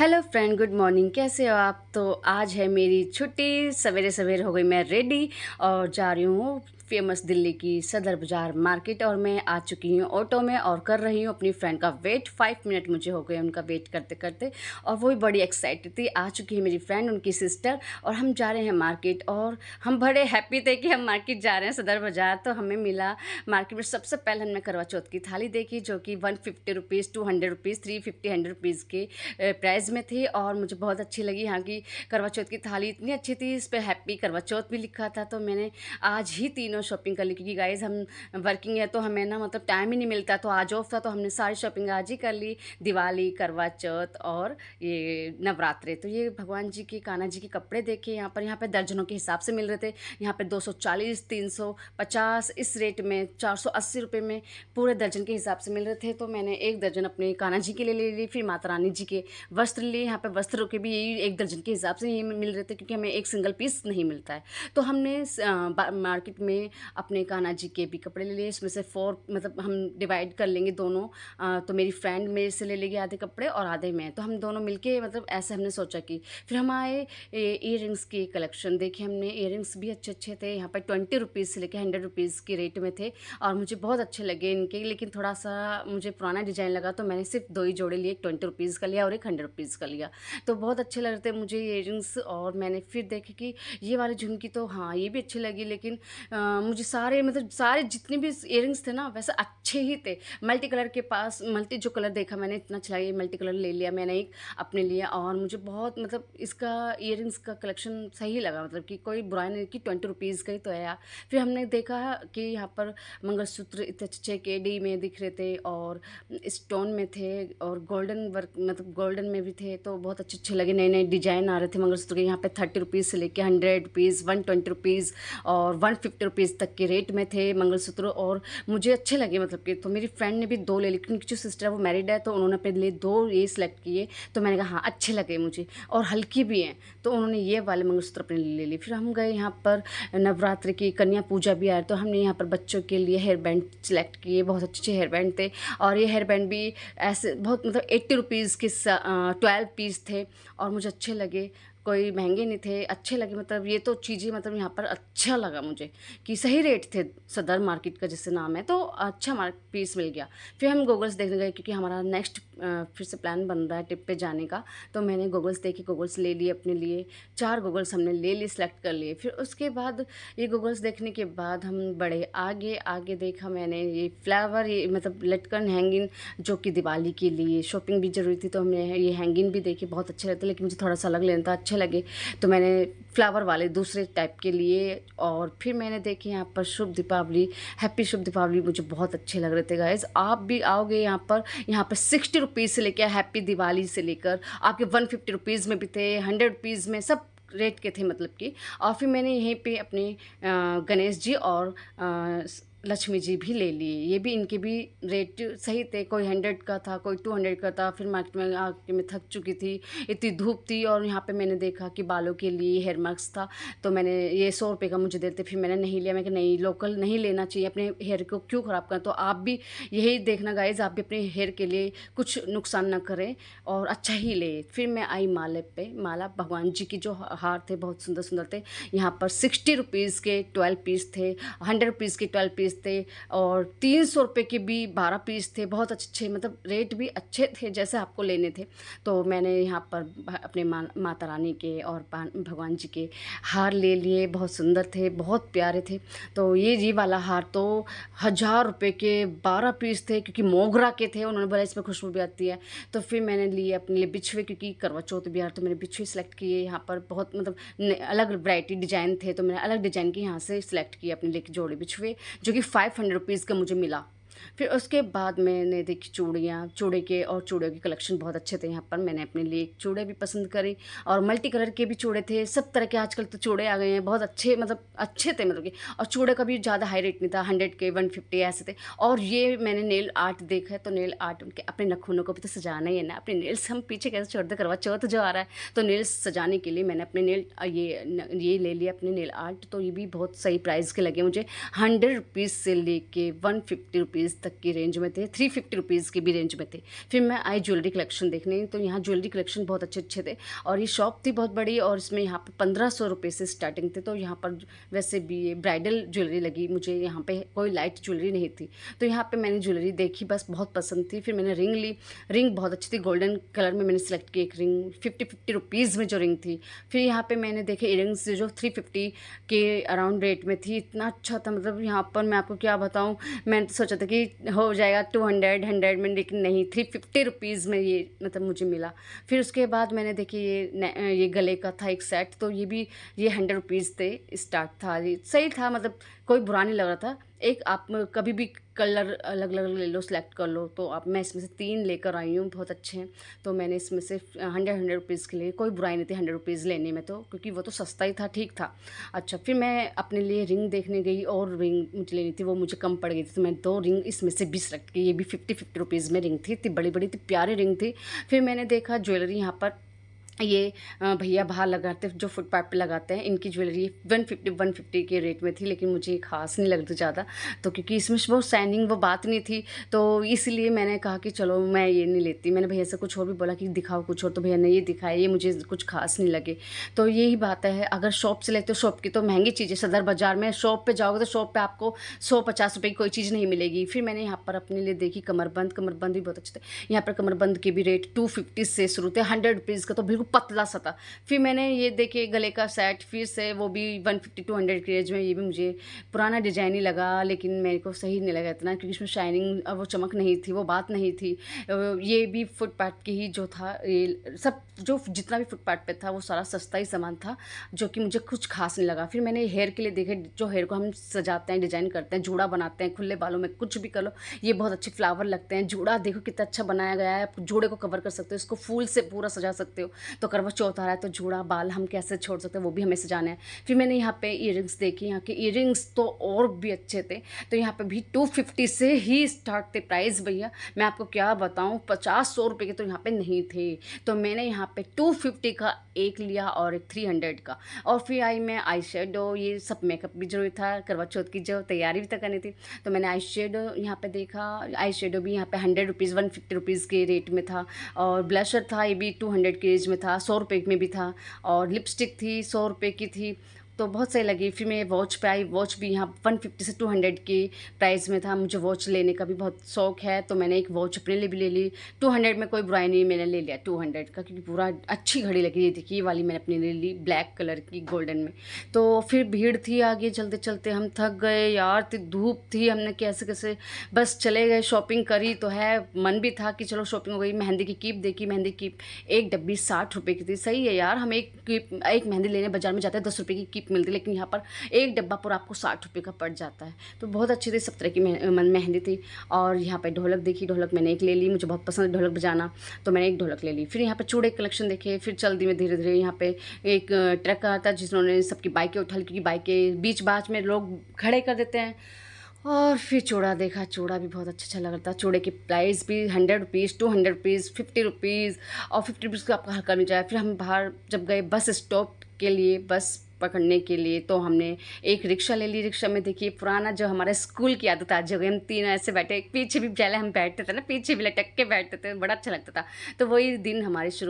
hello friend good morning कैसे हो आप तो आज है मेरी छुट्टी सवेरे सवेरे हो गई मैं रेडी और जा रही हूँ फेमस दिल्ली की सदर बाजार मार्केट और मैं आ चुकी हूँ ऑटो में और कर रही हूँ अपनी फ्रेंड का वेट फाइव मिनट मुझे हो गए उनका वेट करते करते और वो भी बड़ी एक्साइटेड थी आ चुकी है मेरी फ्रेंड उनकी सिस्टर और हम जा रहे हैं मार्केट और हम बड़े हैप्पी थे कि हम मार्केट जा रहे हैं सदर बाज़ार तो हमें मिला मार्केट में सबसे पहले हमने करवा चौथ की थाली देखी जो कि one fifty rupees two hundred rupees three fifty hundred rupees के प्राइस में थी और मुझे बहुत अच्छी लगी यहाँ की करवा चौथ की थाली इतनी अच्छी थी इस पर हैप्पी करवा चौथ भी लिखा था तो मैंने आज ही तीनों हूँ शॉपिंग कर ली क्योंकि गाइज़ हम वर्किंग है तो हमें ना मतलब टाइम ही नहीं मिलता तो आज ऑफ था तो हमने सारी शॉपिंग आज ही कर ली दिवाली करवा चौथ और ये नवरात्रे तो ये भगवान जी के कान्हा जी के कपड़े देखे यहाँ पर यहाँ पर दर्जनों के हिसाब से मिल रहे थे यहाँ पर दो सौ चालीस तीन सौ पचास इस रेट में चार सौ अस्सी रुपये में पूरे दर्जन के हिसाब से मिल रहे थे तो मैंने एक दर्जन अपने कान्हा जी के लिए ले ली फिर माता रानी जी के वस्त्र लिए यहाँ पर वस्त्रों के भी यही एक दर्जन के हिसाब से ही मिल रहे थे क्योंकि हमें एक सिंगल पीस नहीं मिलता है तो हमने मार्केट में अपने कान्हा जी के भी कपड़े ले लिए इसमें से फोर मतलब हम डिवाइड कर लेंगे दोनों आ, तो मेरी फ्रेंड मेरे से ले लेगी आधे कपड़े और आधे मैं तो हम दोनों मिलके मतलब ऐसे हमने सोचा कि फिर हम आए ईयर रिंग्स की कलेक्शन देखे हमने ईयर रिंग्स भी अच्छे अच्छे थे यहाँ पर ट्वेंटी रुपीज़ से लेकर हंड्रेड रुपीज़ के रेट में थे और मुझे बहुत अच्छे लगे इनके लेकिन थोड़ा सा मुझे पुराना डिज़ाइन लगा तो मैंने सिर्फ दो ही जोड़े लिए एक ट्वेंटी रुपीज़ का लिया और एक हंड्रेड रुपीज़ का लिया तो बहुत अच्छे लग रहे थे मुझे ईयर और मैंने फिर देखे कि ये वाले झुमकी तो हाँ ये भी अच्छी लगी लेकिन आ, मुझे सारे मतलब सारे जितने भी इयर थे ना वैसे अच्छे ही थे मल्टी कलर के पास मल्टी जो कलर देखा मैंने इतना चला अच्छा ये मल्टी कलर ले लिया मैंने एक अपने लिए और मुझे बहुत मतलब इसका इयर का कलेक्शन सही लगा मतलब कि कोई बुरा नहीं कि ट्वेंटी रुपीज़ का ही तो आया फिर हमने देखा कि यहाँ पर मंगलसूत्र इतने अच्छे के डी में दिख रहे थे और स्टोन में थे और गोल्डन वर्क मतलब गोल्डन में भी थे तो बहुत अच्छे अच्छे लगे नए नए डिजाइन आ रहे थे मंगलसूत्र के यहाँ पर थर्टी रुपीज़ से लेके hundred rupees one twenty rupees और वन फिफ्टी रुपीज़ रुपीज़ तक के रेट में थे मंगलसूत्र और मुझे अच्छे लगे मतलब कि तो मेरी फ्रेंड ने भी दो ले ली क्योंकि जो सिस्टर है वो मैरिड है तो उन्होंने अपने लिए दो ये सिलेक्ट किए तो मैंने कहा हाँ अच्छे लगे मुझे और हल्की भी हैं तो उन्होंने ये वाले मंगलसूत्र अपने लिए ले ली फिर हम गए यहाँ पर नवरात्र की कन्या पूजा भी आया तो हमने यहाँ पर बच्चों के लिए हेयर बैंड सेलेक्ट किए बहुत अच्छे अच्छे हेयर बैंड थे और ये हेयर बैंड भी ऐसे बहुत मतलब एट्टी रुपीज़ के ट्वेल्व पीस थे और मुझे अच्छे लगे कोई महंगे नहीं थे अच्छे लगे मतलब ये तो चीज़ें मतलब यहाँ पर अच्छा लगा मुझे कि सही रेट थे सदर मार्केट का जिससे नाम है तो अच्छा मार्क पीस मिल गया फिर हम गूगल्स देखने गए क्योंकि हमारा नेक्स्ट फिर से प्लान बन रहा है ट्रिप पे जाने का तो मैंने गूगल्स देखे गूगल्स ले लिए अपने लिए चार गूगल्स हमने ले लिए सेलेक्ट कर लिए फिर उसके बाद ये गूगल्स देखने के बाद हम बड़े आगे आगे देखा मैंने ये फ्लावर ये मतलब लटकन हैंगिंग जो कि दिवाली के लिए शॉपिंग भी ज़रूरी थी तो हमने ये हैंगिंग भी देखी बहुत अच्छे रहते लेकिन मुझे थोड़ा सा अलग लेना था अच्छे लगे तो मैंने फ्लावर वाले दूसरे टाइप के लिए और फिर मैंने देखे यहाँ पर शुभ दीपावली हैप्पी शुभ दीपावली मुझे बहुत अच्छे लग रहे थे गाइज आप भी आओगे यहाँ पर यहाँ पर सिक्सटी रुपीज़ से लेकर हैप्पी दिवाली से लेकर आपके वन फिफ्टी रुपीज़ में भी थे हंड्रेड रुपीज़ में सब रेट के थे मतलब कि और फिर मैंने यहीं पे अपने गणेश जी और लक्ष्मी जी भी ले लिए ये भी इनके भी रेट सही थे कोई हंड्रेड का था कोई टू हंड्रेड का था फिर मार्केट में आके मैं थक चुकी थी इतनी धूप थी और यहाँ पे मैंने देखा कि बालों के लिए हेयर मास्क था तो मैंने ये सौ रुपये का मुझे देते फिर मैंने नहीं लिया मैं कि नहीं लोकल नहीं लेना चाहिए अपने हेयर को क्यों ख़राब करें तो आप भी यही देखना गाइज आप भी अपने हेयर के लिए कुछ नुकसान ना करें और अच्छा ही ले फिर मैं आई माले पे माला भगवान जी की जो हार थे बहुत सुंदर सुंदर थे यहाँ पर सिक्सटी रुपीज़ के ट्वेल्व पीस थे हंड्रेड रुपीज़ के ट्वेल्व पीस पीस थे और तीन सौ रुपये के भी बारह पीस थे बहुत अच्छे मतलब रेट भी अच्छे थे जैसे आपको लेने थे तो मैंने यहाँ पर अपने मा, माता रानी के और भगवान जी के हार ले लिए बहुत सुंदर थे बहुत प्यारे थे तो ये जी वाला हार तो हज़ार रुपये के बारह पीस थे क्योंकि मोगरा के थे उन्होंने बोला इसमें खुशबू भी आती है तो फिर मैंने लिए अपने लिए बिछुए क्योंकि करवा चौथ भी हार तो मैंने बिछुए सेलेक्ट किए यहाँ पर बहुत मतलब अलग वैरायटी डिज़ाइन थे तो मैंने अलग डिज़ाइन के यहाँ से सेलेक्ट किए अपने लिए जोड़े बिछुए जो कि फाइव हंड्रेड रुपीज़ का मुझे मिला फिर उसके बाद मैंने देखी चूड़ियाँ चूड़े के और चूड़ियों के कलेक्शन बहुत अच्छे थे यहाँ पर मैंने अपने लिए चूड़े भी पसंद करे और मल्टी कलर के भी चूड़े थे सब तरह के आजकल तो चूड़े आ गए हैं बहुत अच्छे मतलब अच्छे थे मतलब कि और चूड़े का भी ज़्यादा हाई रेट नहीं था हंड्रेड के वन फिफ्टी ऐसे थे और ये मैंने नेल आर्ट देखा है तो नेल आर्ट उनके अपने नखूनों को भी तो सजाना ही है ना अपने नेल्स हम पीछे कैसे छोड़ दे करवा चौथ जो आ रहा है तो नेल्स सजाने के लिए मैंने अपने नेल ये ये ले लिया अपने नेल आर्ट तो ये भी बहुत सही प्राइस के लगे मुझे हंड्रेड रुपीज़ से लेके वन फिफ्टी रुपीज़ रुपीज़ तक की रेंज में थे थ्री फिफ्टी रुपीज़ की भी रेंज में थे फिर मैं आई ज्वेलरी कलेक्शन देखने तो यहाँ ज्वेलरी कलेक्शन बहुत अच्छे अच्छे थे और ये शॉप थी बहुत बड़ी और इसमें यहाँ पर पंद्रह सौ रुपये से स्टार्टिंग थे तो यहाँ पर वैसे भी ये ब्राइडल ज्वेलरी लगी मुझे यहाँ पर कोई लाइट ज्वेलरी नहीं थी तो यहाँ पर मैंने ज्वेलरी देखी बस बहुत पसंद थी फिर मैंने रिंग ली रिंग बहुत अच्छी थी गोल्डन कलर में मैंने सेलेक्ट की एक रिंग फिफ्टी फिफ्टी रुपीज़ में जो रिंग थी फिर यहाँ पर मैंने देखे इयरिंग्स जो थ्री फिफ्टी के अराउंड रेट में थी इतना अच्छा था मतलब यहाँ पर मैं आपको क्या बताऊँ मैंने तो सोचा था कि हो जाएगा टू हंड्रेड हंड्रेड में लेकिन नहीं थ्री फिफ्टी रुपीज़ में ये मतलब मुझे मिला फिर उसके बाद मैंने देखी ये ये गले का था एक सेट तो ये भी ये हंड्रेड रुपीज़ से स्टार्ट था सही था मतलब कोई बुरा नहीं लग रहा था एक आप कभी भी कलर अलग अलग ले लो सेलेक्ट कर लो तो आप मैं इसमें से तीन लेकर आई हूँ बहुत अच्छे हैं तो मैंने इसमें से हंड्रेड हंड्रेड रुपीज़ के लिए कोई बुराई नहीं थी हंड्रेड रुपीज़ लेने में तो क्योंकि वो तो सस्ता ही था ठीक था अच्छा फिर मैं अपने लिए रिंग देखने गई और रिंग मुझे लेनी थी वो मुझे कम पड़ गई थी तो मैं दो रिंग इसमें से बीस रख के ये भी फिफ्टी फिफ्टी रुपीज़ में रिंग थी इतनी बड़ी बड़ी इतनी प्यारी रिंग थी फिर मैंने देखा ज्वेलरी यहाँ पर ये भैया बाहर लगाते जो फुटपाथ पे लगाते हैं इनकी jewellery one fifty one fifty के रेट में थी लेकिन मुझे खास नहीं लगती ज़्यादा तो क्योंकि इसमें वो शाइनिंग वो बात नहीं थी तो इसलिए मैंने कहा कि चलो मैं ये नहीं लेती मैंने भैया से कुछ और भी बोला कि दिखाओ कुछ और तो भैया ने ये दिखाया ये मुझे कुछ खास नहीं लगे तो यही बात है अगर शॉप से लेते हो शॉप की तो महंगी चीज़ें सदर बाज़ार में शॉप पर जाओगे तो शॉप पर आपको सौ पचास रुपये की कोई चीज़ नहीं मिलेगी फिर मैंने यहाँ पर अपने लिए देखी कमरबंद कमरबंद भी बहुत अच्छे थे यहाँ पर कमरबंद के भी रेट टू से शुरू थे हंड्रेड रुपीज़ का तो बिल्कुल पतला सा था फिर मैंने ये देखे गले का सेट फिर से वो भी वन फिफ्टी टू हंड्रेड की रेंज में ये भी मुझे पुराना डिजाइन ही लगा लेकिन मेरे को सही नहीं लगा इतना क्योंकि इसमें शाइनिंग वो चमक नहीं थी वो बात नहीं थी ये भी फुटपाथ की ही जो था ये सब जो जितना भी फुटपाथ पे था वो सारा सस्ता ही सामान था जो कि मुझे कुछ खास नहीं लगा फिर मैंने हेयर के लिए देखे जो हेयर को हम सजाते हैं डिजाइन करते हैं जूड़ा बनाते हैं खुले बालों में कुछ भी कर लो ये बहुत अच्छे फ्लावर लगते हैं जूड़ा देखो कितना अच्छा बनाया गया है आप जूड़े को कवर कर सकते हो इसको फूल से पूरा सजा सकते हो तो करवा चौथ आ रहा है तो जूड़ा बाल हम कैसे छोड़ सकते हैं वो भी हमें सजाना है फिर मैंने यहाँ पे ईयरिंग्स देखी यहाँ के इयर तो और भी अच्छे थे तो यहाँ पे भी टू फिफ्टी से ही स्टार्ट थे प्राइस भैया मैं आपको क्या बताऊँ पचास सौ रुपये के तो यहाँ पर नहीं थे तो मैंने यहाँ पर टू फिफ्टी का एक लिया और एक थ्री हंड्रेड का और फिर आई मैं आई शेडो ये सब मेकअप भी जरूरी था करवा चौथ की जो तैयारी भी तक तो करनी थी तो मैंने आई शेडो यहाँ पर देखा आई शेडो भी यहाँ पर hundred rupees one fifty rupees के रेट में था और ब्लशर था ये भी टू हंड्रेड के रेंज में था सौ रुपये में भी था और लिपस्टिक थी सौ रुपये की थी तो बहुत सही लगी फिर मैं वॉच पे आई वॉच भी यहाँ वन फिफ्टी से टू हंड्रेड की प्राइस में था मुझे वॉच लेने का भी बहुत शौक है तो मैंने एक वॉच अपने लिए भी ले ली टू हंड्रेड में कोई बुराई नहीं मैंने ले लिया टू हंड्रेड का क्योंकि पूरा अच्छी घड़ी लगी ये देखिए वाली मैंने अपने लिए ली ब्लैक कलर की गोल्डन में तो फिर भीड़ थी आगे चलते चलते हम थक गए यार धूप थी हमने कैसे कैसे बस चले गए शॉपिंग करी तो है मन भी था कि चलो शॉपिंग हो गई मेहंदी की कीप देखी मेहंदी कीप एक डब्बी साठ रुपये की थी सही है यार हम एक कीप एक मेहंदी लेने बाजार में जाते हैं दस रुपये की कीप की मिलती है लेकिन यहाँ पर एक डब्बा पर आपको साठ रुपये का पड़ जाता है तो बहुत अच्छी थी सब तरह की मेहंदी थी और यहाँ पर ढोलक देखी ढोलक मैंने एक ले ली मुझे बहुत पसंद है ढोलक बजाना तो मैंने एक ढोलक ले ली फिर यहाँ पर चूड़े कलेक्शन देखे फिर चल दी मैं धीरे धीरे यहाँ पर एक ट्रक आता था जिन्होंने सबकी बाइकें उठा क्योंकि बाइकें बीच बाच में लोग खड़े कर देते हैं और फिर चूड़ा देखा चूड़ा भी बहुत अच्छा अच्छा लग रहा था चूड़े की प्राइस भी hundred rupees two hundred rupees fifty rupees और फिफ्टी रुपीज़ का आपका हल्का मिल जाए फिर हम बाहर जब गए बस स्टॉप के लिए बस पकड़ने के लिए तो हमने एक रिक्शा ले ली रिक्शा में देखिए पुराना जो हमारा स्कूल की आदत आज हम तीन ऐसे बैठे पीछे भी पहले हम बैठते थे ना पीछे भी लटक के बैठते थे बड़ा अच्छा लगता था तो वही दिन हमारी शुरू